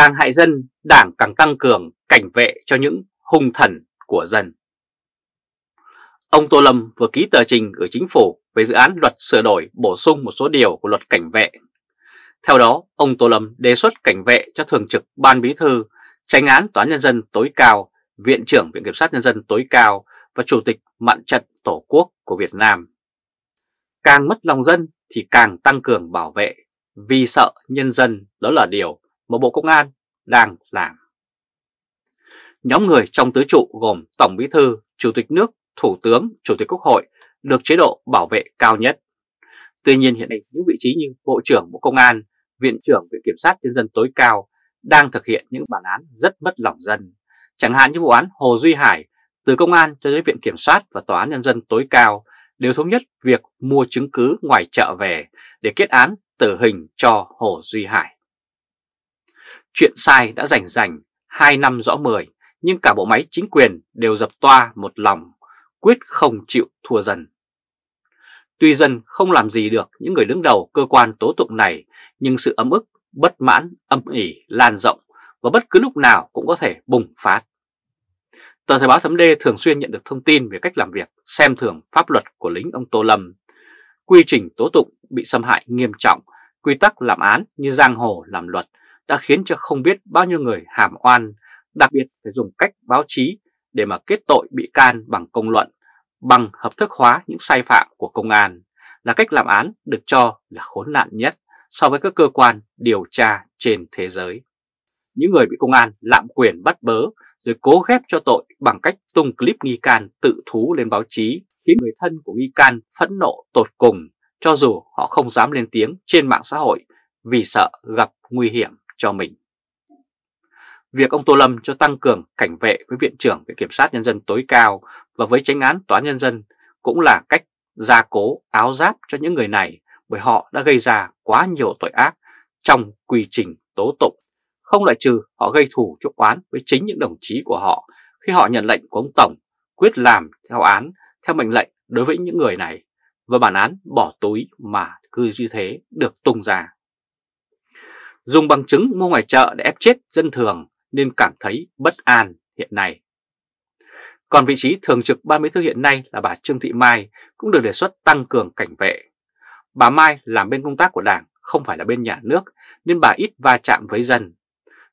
càng hại dân, đảng càng tăng cường cảnh vệ cho những hung thần của dân. Ông Tô Lâm vừa ký tờ trình gửi chính phủ về dự án luật sửa đổi bổ sung một số điều của luật cảnh vệ. Theo đó, ông Tô Lâm đề xuất cảnh vệ cho thường trực ban bí thư, tranh án tòa nhân dân tối cao, viện trưởng viện kiểm sát nhân dân tối cao và chủ tịch mặt trận tổ quốc của Việt Nam. Càng mất lòng dân thì càng tăng cường bảo vệ, vì sợ nhân dân đó là điều mà Bộ Công an đang làm. Nhóm người trong tứ trụ gồm Tổng Bí Thư, Chủ tịch nước, Thủ tướng, Chủ tịch Quốc hội được chế độ bảo vệ cao nhất. Tuy nhiên hiện nay những vị trí như Bộ trưởng Bộ Công an, Viện trưởng Viện Kiểm sát Nhân dân tối cao đang thực hiện những bản án rất mất lòng dân. Chẳng hạn như vụ án Hồ Duy Hải từ Công an cho đến Viện Kiểm sát và Tòa án Nhân dân tối cao đều thống nhất việc mua chứng cứ ngoài chợ về để kết án tử hình cho Hồ Duy Hải. Chuyện sai đã rảnh rảnh hai năm rõ mười nhưng cả bộ máy chính quyền đều dập toa một lòng, quyết không chịu thua dần Tuy dân không làm gì được những người đứng đầu cơ quan tố tụng này, nhưng sự ấm ức, bất mãn, âm ỉ lan rộng và bất cứ lúc nào cũng có thể bùng phát. Tờ Thời báo chấm D thường xuyên nhận được thông tin về cách làm việc xem thường pháp luật của lính ông Tô Lâm. Quy trình tố tụng bị xâm hại nghiêm trọng, quy tắc làm án như giang hồ làm luật đã khiến cho không biết bao nhiêu người hàm oan, đặc biệt phải dùng cách báo chí để mà kết tội bị can bằng công luận, bằng hợp thức hóa những sai phạm của công an, là cách làm án được cho là khốn nạn nhất so với các cơ quan điều tra trên thế giới. Những người bị công an lạm quyền bắt bớ rồi cố ghép cho tội bằng cách tung clip nghi can tự thú lên báo chí, khiến người thân của nghi can phẫn nộ tột cùng, cho dù họ không dám lên tiếng trên mạng xã hội vì sợ gặp nguy hiểm cho mình. Việc ông Tô Lâm cho tăng cường cảnh vệ với Viện trưởng Viện Kiểm sát Nhân dân tối cao và với tránh án Tòa Nhân dân cũng là cách gia cố áo giáp cho những người này bởi họ đã gây ra quá nhiều tội ác trong quy trình tố tụng. Không loại trừ họ gây thù chuốc oán với chính những đồng chí của họ khi họ nhận lệnh của ông Tổng quyết làm theo án, theo mệnh lệnh đối với những người này và bản án bỏ túi mà cứ như thế được tung ra dùng bằng chứng mua ngoài chợ để ép chết dân thường nên cảm thấy bất an hiện nay. Còn vị trí thường trực ban bí thư hiện nay là bà Trương Thị Mai cũng được đề xuất tăng cường cảnh vệ. Bà Mai làm bên công tác của Đảng, không phải là bên nhà nước nên bà ít va chạm với dân.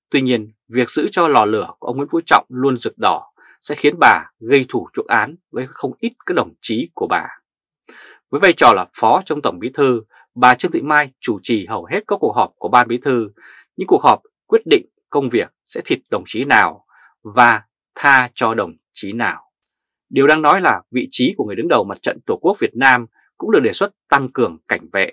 Tuy nhiên, việc giữ cho lò lửa của ông Nguyễn Phú Trọng luôn rực đỏ sẽ khiến bà gây thủ chuộc án với không ít các đồng chí của bà. Với vai trò là phó trong tổng bí thư, Bà Trương Thị Mai chủ trì hầu hết các cuộc họp của Ban Bí Thư, những cuộc họp quyết định công việc sẽ thịt đồng chí nào và tha cho đồng chí nào. Điều đang nói là vị trí của người đứng đầu mặt trận Tổ quốc Việt Nam cũng được đề xuất tăng cường cảnh vệ.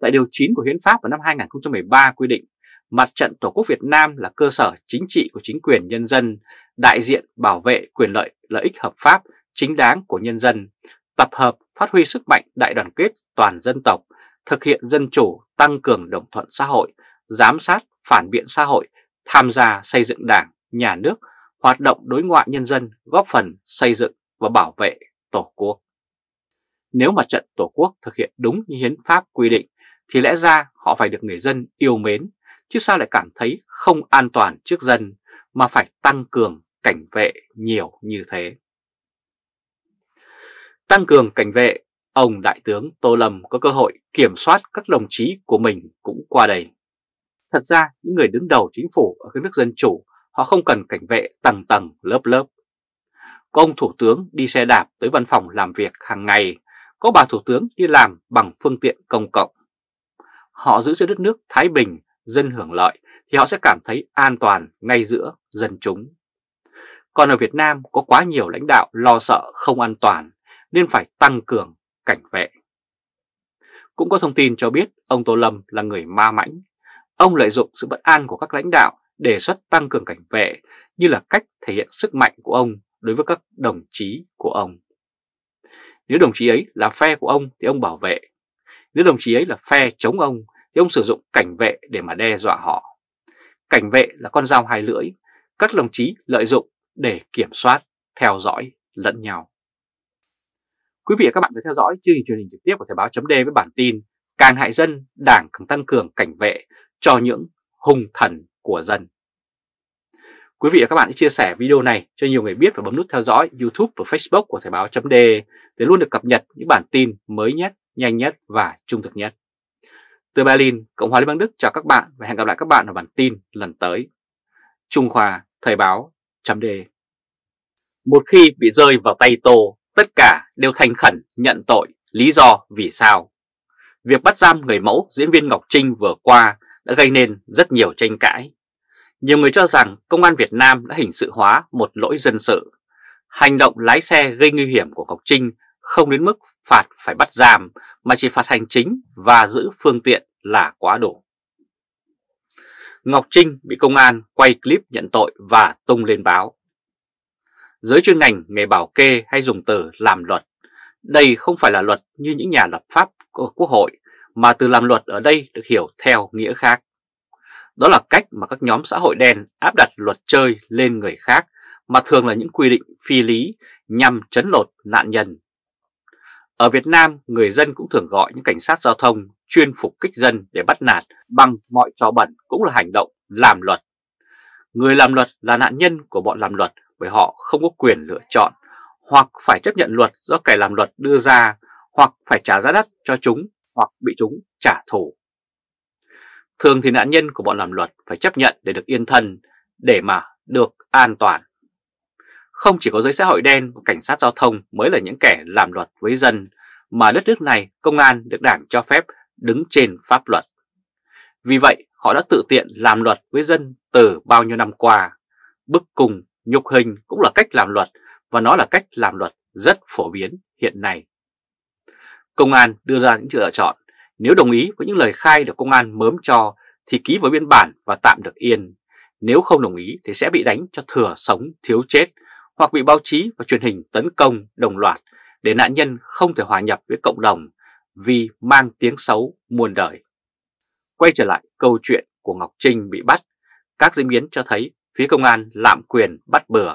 Tại Điều 9 của Hiến pháp vào năm 2013 quy định, mặt trận Tổ quốc Việt Nam là cơ sở chính trị của chính quyền nhân dân, đại diện bảo vệ quyền lợi lợi ích hợp pháp chính đáng của nhân dân, tập hợp phát huy sức mạnh đại đoàn kết toàn dân tộc, thực hiện dân chủ, tăng cường đồng thuận xã hội, giám sát, phản biện xã hội, tham gia xây dựng đảng, nhà nước, hoạt động đối ngoại nhân dân, góp phần xây dựng và bảo vệ Tổ quốc. Nếu mặt trận Tổ quốc thực hiện đúng như hiến pháp quy định, thì lẽ ra họ phải được người dân yêu mến, chứ sao lại cảm thấy không an toàn trước dân mà phải tăng cường cảnh vệ nhiều như thế. Tăng cường cảnh vệ ông Đại tướng Tô Lâm có cơ hội kiểm soát các đồng chí của mình cũng qua đây. Thật ra, những người đứng đầu chính phủ ở các nước dân chủ, họ không cần cảnh vệ tầng tầng lớp lớp. Có ông Thủ tướng đi xe đạp tới văn phòng làm việc hàng ngày, có bà Thủ tướng đi làm bằng phương tiện công cộng. Họ giữ cho đất nước Thái Bình, dân hưởng lợi thì họ sẽ cảm thấy an toàn ngay giữa dân chúng. Còn ở Việt Nam có quá nhiều lãnh đạo lo sợ không an toàn nên phải tăng cường cảnh vệ. Cũng có thông tin cho biết ông Tô Lâm là người ma mãnh. Ông lợi dụng sự bất an của các lãnh đạo đề xuất tăng cường cảnh vệ như là cách thể hiện sức mạnh của ông đối với các đồng chí của ông. Nếu đồng chí ấy là phe của ông thì ông bảo vệ. Nếu đồng chí ấy là phe chống ông thì ông sử dụng cảnh vệ để mà đe dọa họ. Cảnh vệ là con dao hai lưỡi, các đồng chí lợi dụng để kiểm soát, theo dõi lẫn nhau. Quý vị và các bạn vừa theo dõi chương trình truyền hình trực tiếp của Thời báo chấm với bản tin Càng hại dân, Đảng càng tăng cường cảnh vệ cho những hùng thần của dân. Quý vị và các bạn hãy chia sẻ video này cho nhiều người biết và bấm nút theo dõi YouTube và Facebook của Thời báo chấm để luôn được cập nhật những bản tin mới nhất, nhanh nhất và trung thực nhất. Từ Berlin, Cộng hòa Liên bang Đức chào các bạn và hẹn gặp lại các bạn ở bản tin lần tới. Trung Khoa, Thời báo, chấm Một khi bị rơi vào tay Tô, tất cả đều thành khẩn nhận tội, lý do vì sao. Việc bắt giam người mẫu diễn viên Ngọc Trinh vừa qua đã gây nên rất nhiều tranh cãi. Nhiều người cho rằng công an Việt Nam đã hình sự hóa một lỗi dân sự. Hành động lái xe gây nguy hiểm của Ngọc Trinh không đến mức phạt phải bắt giam mà chỉ phạt hành chính và giữ phương tiện là quá đủ. Ngọc Trinh bị công an quay clip nhận tội và tung lên báo. Giới chuyên ngành nghề bảo kê hay dùng từ làm luật đây không phải là luật như những nhà lập pháp của Quốc hội, mà từ làm luật ở đây được hiểu theo nghĩa khác. Đó là cách mà các nhóm xã hội đen áp đặt luật chơi lên người khác, mà thường là những quy định phi lý nhằm chấn lột nạn nhân. Ở Việt Nam, người dân cũng thường gọi những cảnh sát giao thông chuyên phục kích dân để bắt nạt bằng mọi trò bẩn cũng là hành động làm luật. Người làm luật là nạn nhân của bọn làm luật bởi họ không có quyền lựa chọn hoặc phải chấp nhận luật do kẻ làm luật đưa ra, hoặc phải trả giá đắt cho chúng, hoặc bị chúng trả thù. Thường thì nạn nhân của bọn làm luật phải chấp nhận để được yên thân, để mà được an toàn. Không chỉ có giới xã hội đen và cảnh sát giao thông mới là những kẻ làm luật với dân, mà đất nước này công an được đảng cho phép đứng trên pháp luật. Vì vậy, họ đã tự tiện làm luật với dân từ bao nhiêu năm qua. Bức cùng, nhục hình cũng là cách làm luật và nó là cách làm luật rất phổ biến hiện nay. Công an đưa ra những lựa chọn, nếu đồng ý với những lời khai được công an mớm cho thì ký vào biên bản và tạm được yên, nếu không đồng ý thì sẽ bị đánh cho thừa sống thiếu chết hoặc bị báo chí và truyền hình tấn công đồng loạt để nạn nhân không thể hòa nhập với cộng đồng vì mang tiếng xấu muôn đời. Quay trở lại câu chuyện của Ngọc Trinh bị bắt, các diễn biến cho thấy phía công an lạm quyền bắt bừa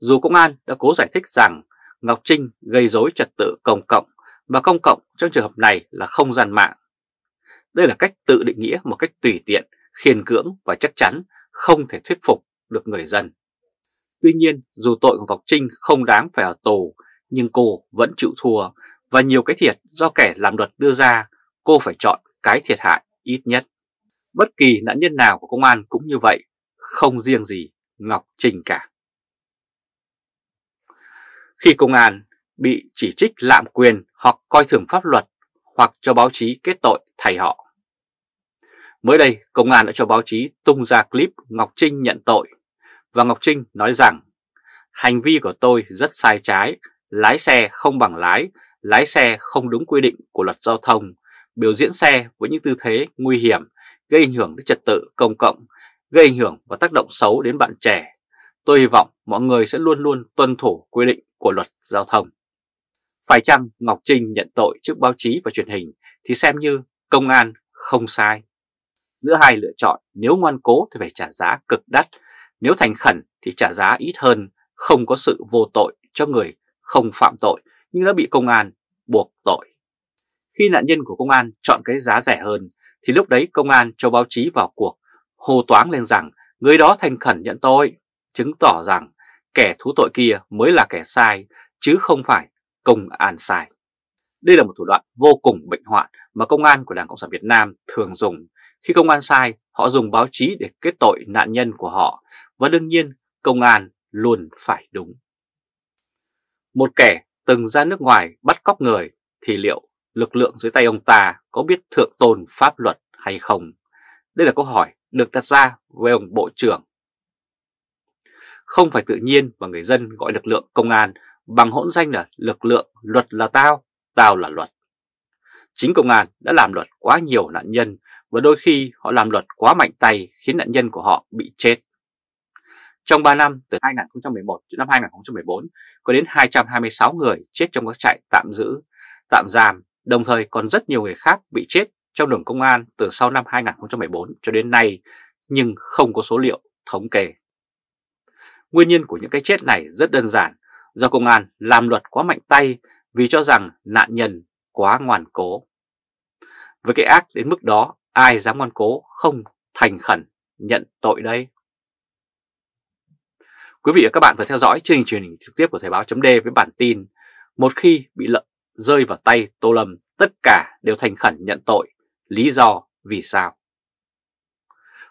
dù Công an đã cố giải thích rằng Ngọc Trinh gây dối trật tự công cộng và công cộng trong trường hợp này là không gian mạng. Đây là cách tự định nghĩa một cách tùy tiện, khiên cưỡng và chắc chắn không thể thuyết phục được người dân. Tuy nhiên, dù tội của Ngọc Trinh không đáng phải ở tù, nhưng cô vẫn chịu thua và nhiều cái thiệt do kẻ làm luật đưa ra, cô phải chọn cái thiệt hại ít nhất. Bất kỳ nạn nhân nào của công an cũng như vậy, không riêng gì Ngọc Trinh cả. Khi công an bị chỉ trích lạm quyền hoặc coi thường pháp luật hoặc cho báo chí kết tội thay họ. Mới đây, công an đã cho báo chí tung ra clip Ngọc Trinh nhận tội và Ngọc Trinh nói rằng hành vi của tôi rất sai trái, lái xe không bằng lái, lái xe không đúng quy định của luật giao thông, biểu diễn xe với những tư thế nguy hiểm, gây ảnh hưởng đến trật tự công cộng, gây ảnh hưởng và tác động xấu đến bạn trẻ, Tôi hy vọng mọi người sẽ luôn luôn tuân thủ quy định của luật giao thông. Phải chăng Ngọc Trinh nhận tội trước báo chí và truyền hình thì xem như công an không sai. Giữa hai lựa chọn nếu ngoan cố thì phải trả giá cực đắt, nếu thành khẩn thì trả giá ít hơn, không có sự vô tội cho người không phạm tội nhưng đã bị công an buộc tội. Khi nạn nhân của công an chọn cái giá rẻ hơn thì lúc đấy công an cho báo chí vào cuộc hô toáng lên rằng người đó thành khẩn nhận tội chứng tỏ rằng kẻ thú tội kia mới là kẻ sai chứ không phải công an sai. Đây là một thủ đoạn vô cùng bệnh hoạn mà công an của Đảng Cộng sản Việt Nam thường dùng. Khi công an sai, họ dùng báo chí để kết tội nạn nhân của họ và đương nhiên công an luôn phải đúng. Một kẻ từng ra nước ngoài bắt cóc người thì liệu lực lượng dưới tay ông ta có biết thượng tôn pháp luật hay không? Đây là câu hỏi được đặt ra với ông Bộ trưởng không phải tự nhiên mà người dân gọi lực lượng công an bằng hỗn danh là lực lượng luật là tao, tao là luật. Chính công an đã làm luật quá nhiều nạn nhân và đôi khi họ làm luật quá mạnh tay khiến nạn nhân của họ bị chết. Trong 3 năm từ 2011 đến năm 2014 có đến 226 người chết trong các trại tạm giữ, tạm giam, đồng thời còn rất nhiều người khác bị chết trong đường công an từ sau năm 2014 cho đến nay nhưng không có số liệu thống kê. Nguyên nhân của những cái chết này rất đơn giản, do công an làm luật quá mạnh tay vì cho rằng nạn nhân quá ngoan cố. Với cái ác đến mức đó, ai dám ngoan cố không thành khẩn nhận tội đây? Quý vị và các bạn vừa theo dõi chương trình truyền hình trực tiếp của Thời báo chấm với bản tin Một khi bị lợn rơi vào tay Tô Lâm, tất cả đều thành khẩn nhận tội. Lý do vì sao?